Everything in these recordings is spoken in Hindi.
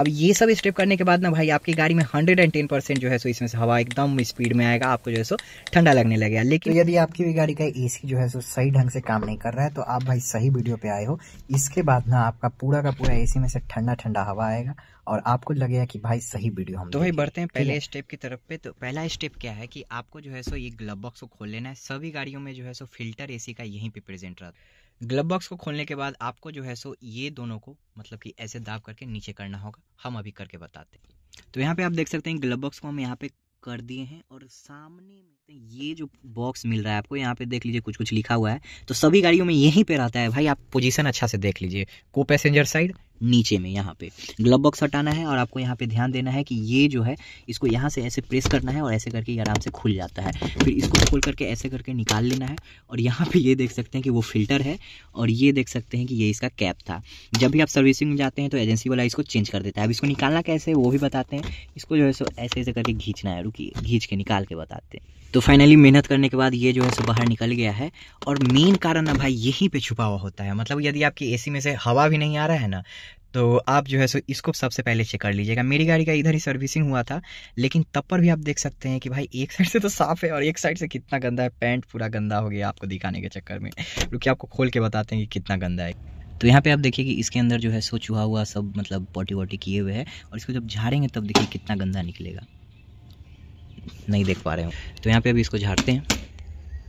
अब ये सब स्टेप करने के बाद ना भाई आपकी गाड़ी में हंड्रेड एंड टेन परसेंट जो है सो इसमें से हवा एकदम स्पीड में आएगा आपको जो है सो ठंडा लगने लगेगा तो लेकिन तो यदि आपकी भी गाड़ी का एसी जो है सो सही ढंग से काम नहीं कर रहा है तो आप भाई सही वीडियो पे आए हो इसके बाद ना आपका पूरा का पूरा एसी में से ठंडा ठंडा हवा आएगा और आपको लगेगा कि भाई सही वीडियो हम तो भाई बढ़ते हैं पहले स्टेप की तरफ पे तो पहला स्टेप क्या है कि आपको जो है सो ये ग्लब बॉक्स को खोल लेना है सभी गाड़ियों में जो है सो फिल्टर एसी का यहीं पे प्रेजेंट रहा ग्लब बॉक्स को खोलने के बाद आपको जो है सो ये दोनों को मतलब कि ऐसे दाब करके नीचे करना होगा हम अभी करके बताते हैं तो यहाँ पे आप देख सकते हैं ग्लब बॉक्स को हम यहाँ पे कर दिए हैं और सामने में तो ये जो बॉक्स मिल रहा है आपको यहाँ पे देख लीजिए कुछ कुछ लिखा हुआ है तो सभी गाड़ियों में यहीं पे रहता है भाई आप पोजीशन अच्छा से देख लीजिए को पैसेंजर साइड नीचे में यहाँ पे ग्लव बॉक्स हटाना है और आपको यहाँ पे ध्यान देना है कि ये जो है इसको यहाँ से ऐसे प्रेस करना है और ऐसे करके आराम से खुल जाता है फिर इसको खोल करके ऐसे करके निकाल लेना है और यहाँ पे ये देख सकते हैं कि वो फिल्टर है और ये देख सकते हैं कि ये इसका कैप था जब भी आप सर्विसिंग में जाते हैं तो एजेंसी वाला इसको चेंज कर देता है अब इसको निकालना कैसे है वो भी बताते हैं इसको जो है सो ऐसे ऐसे करके खींचना है कि घींच के निकाल के बताते हैं तो फाइनली मेहनत करने के बाद ये जो है सो बाहर निकल गया है और मेन कारण ना भाई यही पे छुपा हुआ होता है मतलब यदि आपकी एसी में से हवा भी नहीं आ रहा है ना तो आप जो है सो इसको सबसे पहले चेक कर लीजिएगा मेरी गाड़ी का इधर ही सर्विसिंग हुआ था लेकिन तब पर भी आप देख सकते हैं कि भाई एक साइड से तो साफ़ है और एक साइड से कितना गंदा है पैंट पूरा गंदा हो गया आपको दिखाने के चक्कर में रुकिए आपको खोल के बताते हैं कि कितना गंदा है तो यहाँ पे आप देखिए कि इसके अंदर जो है सो चूहा हुआ सब मतलब पॉटी वॉटी किए हुए है और इसको जब झाड़ेंगे तब देखिए कितना गंदा निकलेगा नहीं देख पा रहे हो तो यहाँ पे अभी इसको झाड़ते हैं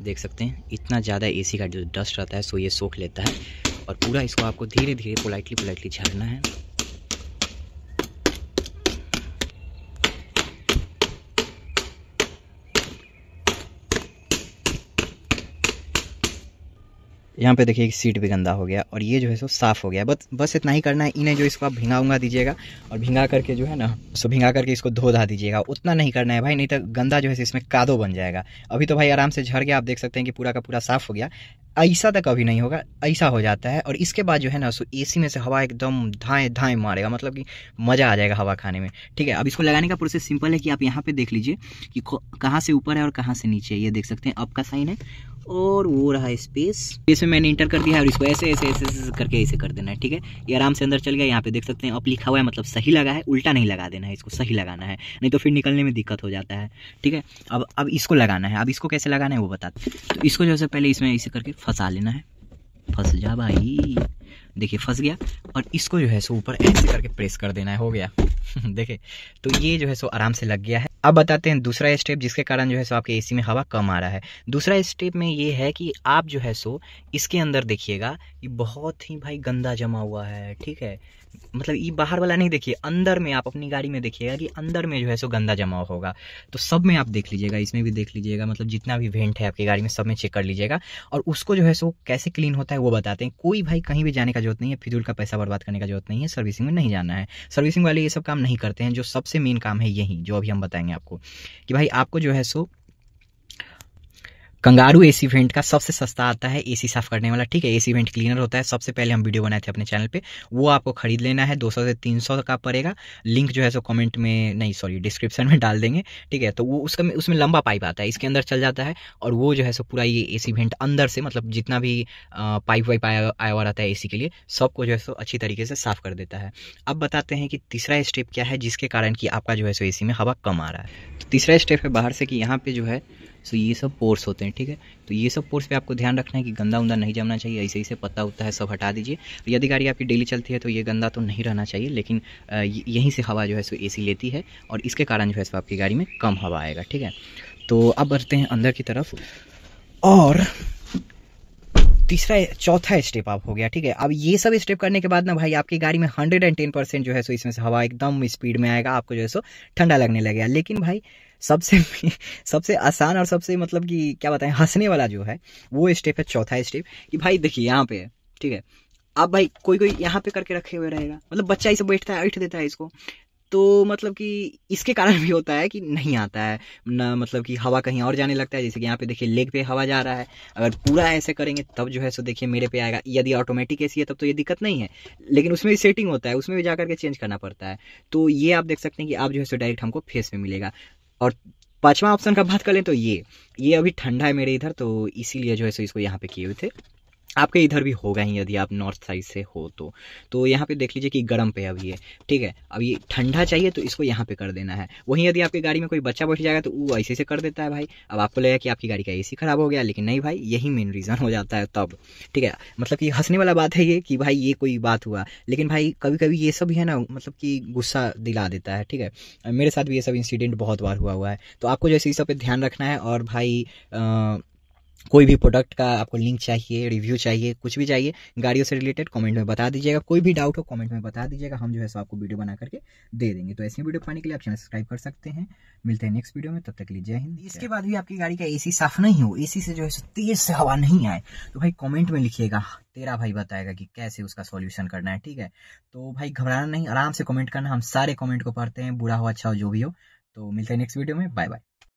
देख सकते हैं इतना ज़्यादा एसी का जो डस्ट रहता है सो ये सोख लेता है और पूरा इसको आपको धीरे धीरे पोलाइटली पोलाइटली झाड़ना है यहाँ पे देखिए सीट भी गंदा हो गया और ये जो है सो साफ़ हो गया बस बस इतना ही करना है इन्हें जो इसको आप भिंगा उंगा दीजिएगा और भिंगा करके जो है ना सो भिंगा करके इसको धो धा दीजिएगा उतना नहीं करना है भाई नहीं तो गंदा जो है इसमें कादो बन जाएगा अभी तो भाई आराम से झड़ गया आप देख सकते हैं कि पूरा का पूरा साफ़ हो गया ऐसा तक तो अभी नहीं होगा ऐसा हो जाता है और इसके बाद जो है ना सो ए में से हवा एकदम धाएँ धाएँ मारेगा मतलब कि मज़ा आ जाएगा हवा खाने में ठीक है अब इसको लगाने का प्रोसेस सिंपल है कि आप यहाँ पे देख लीजिए कि कहाँ से ऊपर है और कहाँ से नीचे है ये देख सकते हैं आपका का साइन है और वो रहा स्पेस इसमें मैंने इंटर कर दिया है और इसको ऐसे ऐसे ऐसे ऐसे करके ऐसे कर देना है ठीक है ये आराम से अंदर चल गया यहाँ पे देख सकते हैं अप लिखा हुआ है मतलब सही लगा है उल्टा नहीं लगा देना है इसको सही लगाना है नहीं तो फिर निकलने में दिक्कत हो जाता है ठीक है अब अब इसको लगाना है अब इसको कैसे लगाना है वो बताते तो इसको जो है पहले इसमें ऐसे करके फंसा लेना है फंस जा भाई देखिए फंस गया और इसको जो है सो ऊपर ऐसे करके प्रेस कर देना है हो गया देखिए तो ये जो है सो आराम से लग गया है अब बताते हैं दूसरा स्टेप जिसके कारण जो है सो आपके एसी में हवा कम आ रहा है दूसरा स्टेप में ये है कि आप जो है सो इसके अंदर देखिएगा ये बहुत ही भाई गंदा जमा हुआ है ठीक है मतलब ये बाहर वाला नहीं देखिए अंदर में आप अपनी गाड़ी में देखिएगा कि अंदर में जो है सो गंदा जमा होगा तो सब में आप देख लीजिएगा इसमें भी देख लीजिएगा मतलब जितना भी वेंट है आपकी गाड़ी में सब में चेक कर लीजिएगा और उसको जो है सो कैसे क्लीन होता है वो बताते हैं कोई भाई कहीं भी जाने का जरूरत नहीं है फिजूल का पैसा बर्बाद करने का जरूरत नहीं है सर्विसिंग में नहीं जाना है सर्विसिंग वाले ये सब काम नहीं करते हैं जो सबसे मेन काम है यही जो अभी हम बताएंगे आपको कि भाई आपको जो है सो कंगारू सी वेंट का सबसे सस्ता आता है ए सी साफ करने वाला ठीक है सी वेंट क्लीनर होता है सबसे पहले हम वीडियो बनाए थे अपने चैनल पे वो आपको खरीद लेना है 200 से 300 का पड़ेगा लिंक जो है सो कमेंट में नहीं सॉरी डिस्क्रिप्शन में डाल देंगे ठीक है तो वो उसका उसमें लंबा पाइप आता है इसके अंदर चल जाता है और वो जो है सो पूरा ये ए सी वेंट अंदर से मतलब जितना भी पाइप वाइप आया आया हुआ रहता है ए सी के लिए सबको जो है सो अच्छी तरीके से साफ कर देता है अब बताते हैं कि तीसरा स्टेप क्या है जिसके कारण कि आपका जो है सो ए सी में हवा कम आ रहा है तो तीसरा स्टेप है बाहर से कि यहाँ पे जो है सो ये सब पोर्स होते हैं ठीक है तो ये सब पोर्स पे आपको ध्यान रखना है कि गंदा उंदा नहीं जमना चाहिए ऐसे ऐसे पत्ता उत्ता है सब हटा दीजिए तो यदि गाड़ी आपकी डेली चलती है तो ये गंदा तो नहीं रहना चाहिए लेकिन यहीं से हवा जो है सो ए लेती है और इसके कारण जो है सो आपकी गाड़ी में कम हवा आएगा ठीक है तो अब बढ़ते हैं अंदर की तरफ और तीसरा चौथा स्टेप आप हो गया ठीक है अब ये सब स्टेप करने के बाद ना भाई आपकी गाड़ी में हंड्रेड एंड टेन परसेंट जो है सो इसमें से हवा एकदम स्पीड में आएगा आपको जो है सो ठंडा लगने लगेगा लेकिन भाई सबसे सबसे आसान और सबसे मतलब कि क्या बताएं हंसने वाला जो है वो स्टेप है चौथा स्टेप कि भाई देखिए यहाँ पे ठीक है आप भाई कोई कोई यहाँ पे करके रखे हुए रहेगा मतलब बच्चा इसे बैठता है ऐठ देता है इसको तो मतलब कि इसके कारण भी होता है कि नहीं आता है ना मतलब कि हवा कहीं और जाने लगता है जैसे कि यहाँ पे देखिए लेग पे हवा जा रहा है अगर पूरा ऐसे करेंगे तब जो है सो देखिए मेरे पे आएगा यदि ऑटोमेटिक ऐसी है तब तो ये दिक्कत नहीं है लेकिन उसमें भी सेटिंग होता है उसमें भी जा करके चेंज करना पड़ता है तो ये आप देख सकते हैं कि आप जो है सो डायरेक्ट हमको फेस में मिलेगा और पांचवा ऑप्शन का बात कर लें तो ये ये अभी ठंडा है मेरे इधर तो इसीलिए जो है सो इसको यहाँ पे किए हुए थे आपके इधर भी होगा ही यदि आप नॉर्थ साइड से हो तो तो यहाँ पे देख लीजिए कि गर्म पे अभी है ठीक है अब ये ठंडा चाहिए तो इसको यहाँ पे कर देना है वहीं यदि आपकी गाड़ी में कोई बच्चा बैठ जाएगा तो वो ऐसे से कर देता है भाई अब आपको लगेगा कि आपकी गाड़ी का एसी खराब हो गया लेकिन नहीं भाई यही मेन रीज़न हो जाता है तब ठीक है मतलब कि हंसने वाला बात है ये कि भाई ये कोई बात हुआ लेकिन भाई कभी कभी ये सब है ना मतलब कि गुस्सा दिला देता है ठीक है मेरे साथ भी ये सब इंसिडेंट बहुत बार हुआ हुआ है तो आपको जैसे इस सब पर ध्यान रखना है और भाई कोई भी प्रोडक्ट का आपको लिंक चाहिए रिव्यू चाहिए कुछ भी चाहिए गाड़ियों से रिलेटेड कमेंट में बता दीजिएगा कोई भी डाउट हो कमेंट में बता दीजिएगा हम जो है सो आपको वीडियो बना करके दे देंगे तो ऐसी वीडियो पाने के लिए आप चैनल सब्सक्राइब कर सकते हैं मिलते हैं नेक्स्ट वीडियो में तब तक लीजिए हिंद इसके बाद भी आपकी गाड़ी का ए साफ नहीं हो ए से जो है तेज से हवा नहीं आए तो भाई कॉमेंट में लिखिएगा तेरा भाई बताएगा कि कैसे उसका सॉल्यूशन करना है ठीक है तो भाई घबराना नहीं आराम से कॉमेंट करना हम सारे कॉमेंट को पढ़ते हैं बुरा हो अच्छा हो जो भी हो तो मिलते हैं नेक्स्ट वीडियो में बाय बाय